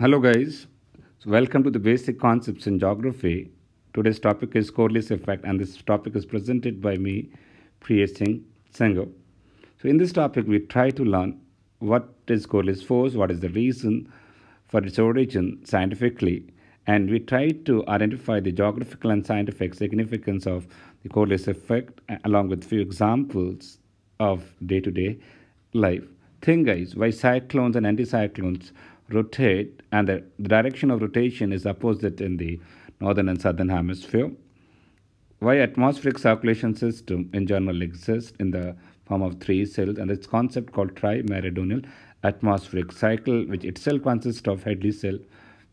Hello guys, so welcome to the basic concepts in geography. Today's topic is Corliss effect and this topic is presented by me, Priya Singh Sengo. So in this topic we try to learn what is Corliss force, what is the reason for its origin scientifically and we try to identify the geographical and scientific significance of the Corliss effect along with few examples of day-to-day -day life. Thing guys, why cyclones and anticyclones rotate and the direction of rotation is opposite in the northern and southern hemisphere. Why atmospheric circulation system in general exists in the form of three cells and its concept called trimeridional atmospheric cycle which itself consists of Hadley cell,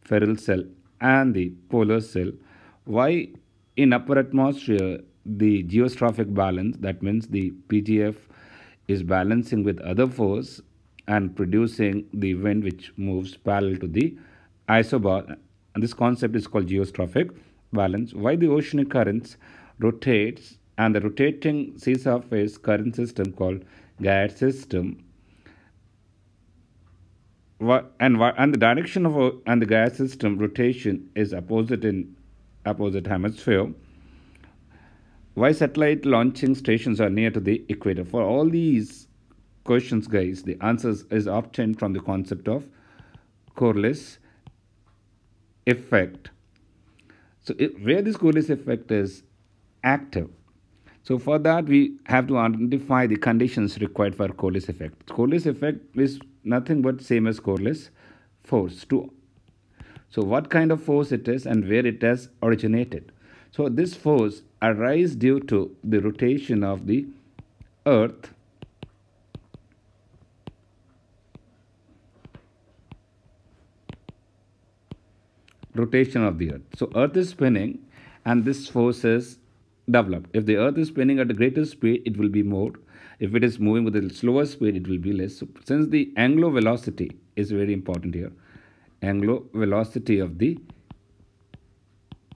Ferrel cell and the polar cell. Why in upper atmosphere the geostrophic balance that means the PGF is balancing with other force and producing the wind which moves parallel to the isobar. And this concept is called geostrophic balance. Why the oceanic currents rotates and the rotating sea surface current system called gyre system and and the direction of and the gyre system rotation is opposite in opposite hemisphere why satellite launching stations are near to the equator for all these questions, guys, the answers is obtained from the concept of Corliss effect. So it, where this Corliss effect is active. So for that, we have to identify the conditions required for Corliss effect. Corliss effect is nothing but same as Corliss force. To so what kind of force it is and where it has originated. So this force arises due to the rotation of the earth rotation of the earth. So earth is spinning and this force is developed. If the earth is spinning at a greater speed, it will be more. If it is moving with a slower speed, it will be less. So since the angular velocity is very important here, angular velocity of the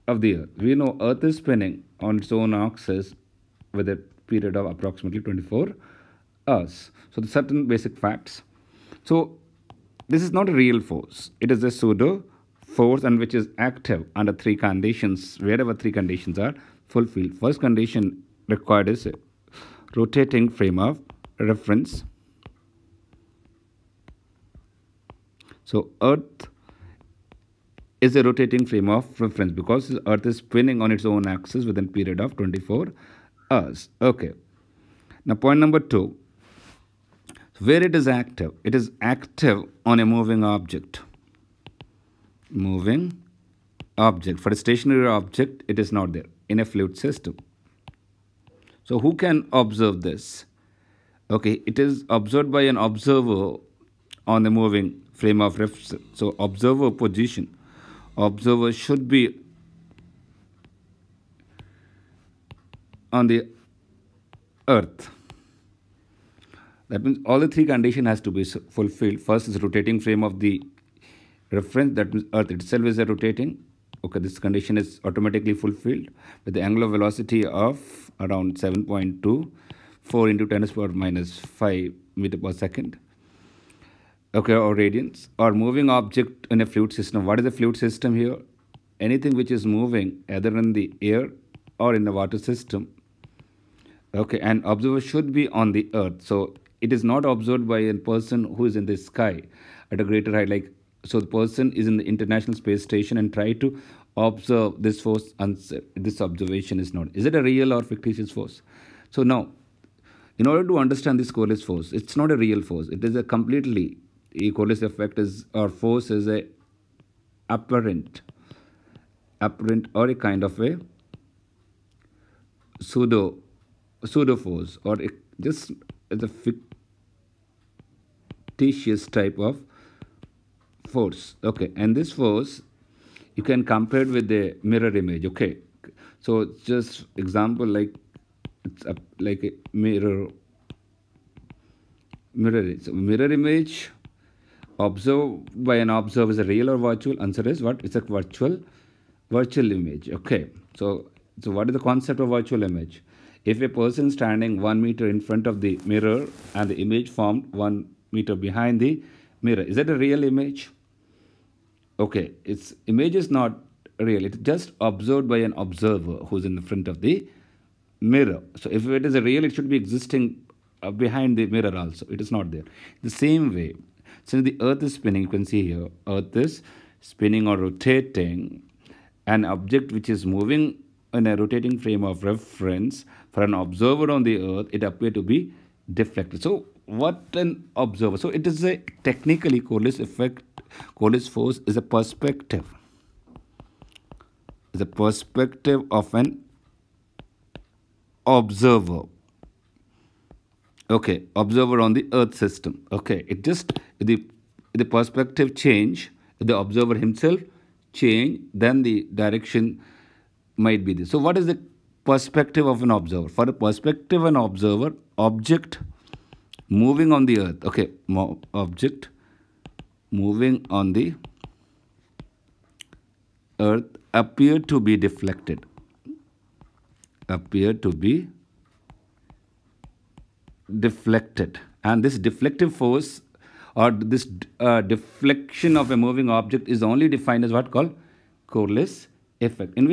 of the earth. We know earth is spinning on its own axis with a period of approximately 24 hours. So the certain basic facts. So this is not a real force. It is a pseudo force and which is active under three conditions, wherever three conditions are fulfilled. First condition required is rotating frame of reference. So Earth is a rotating frame of reference because Earth is spinning on its own axis within period of 24 hours. Okay. Now point number two, where it is active, it is active on a moving object moving object. For a stationary object, it is not there in a fluid system. So who can observe this? Okay, it is observed by an observer on the moving frame of reference. So observer position. Observer should be on the earth. That means all the three condition has to be fulfilled. First is rotating frame of the reference that earth itself is rotating okay this condition is automatically fulfilled with the angular velocity of around 7.2 4 into 10 to the power minus 5 meter per second okay or radians or moving object in a fluid system what is the fluid system here anything which is moving either in the air or in the water system okay and observer should be on the earth so it is not observed by a person who is in the sky at a greater height like so the person is in the international space station and try to observe this force this observation is not is it a real or fictitious force so now in order to understand this coreless force it's not a real force it is a completely a effect is or force is a apparent apparent or a kind of a pseudo pseudo force or a, just the fictitious type of force okay and this force you can compare with the mirror image okay so just example like it's a, like a mirror mirror so mirror image observed by an observer is a real or virtual answer is what it's a virtual virtual image okay so so what is the concept of virtual image if a person standing one meter in front of the mirror and the image formed one meter behind the mirror is that a real image okay its image is not real it's just observed by an observer who's in the front of the mirror so if it is real it should be existing uh, behind the mirror also it is not there the same way since the earth is spinning you can see here earth is spinning or rotating an object which is moving in a rotating frame of reference for an observer on the earth it appeared to be deflected so what an observer. So it is a technically Coriolis effect, Coriolis force is a perspective. The perspective of an observer. Okay, observer on the earth system. Okay, it just the the perspective change, the observer himself change, then the direction might be this. So what is the perspective of an observer? For a perspective an observer, object moving on the earth okay object moving on the earth appear to be deflected appear to be deflected and this deflective force or this uh, deflection of a moving object is only defined as what called Coriolis effect in which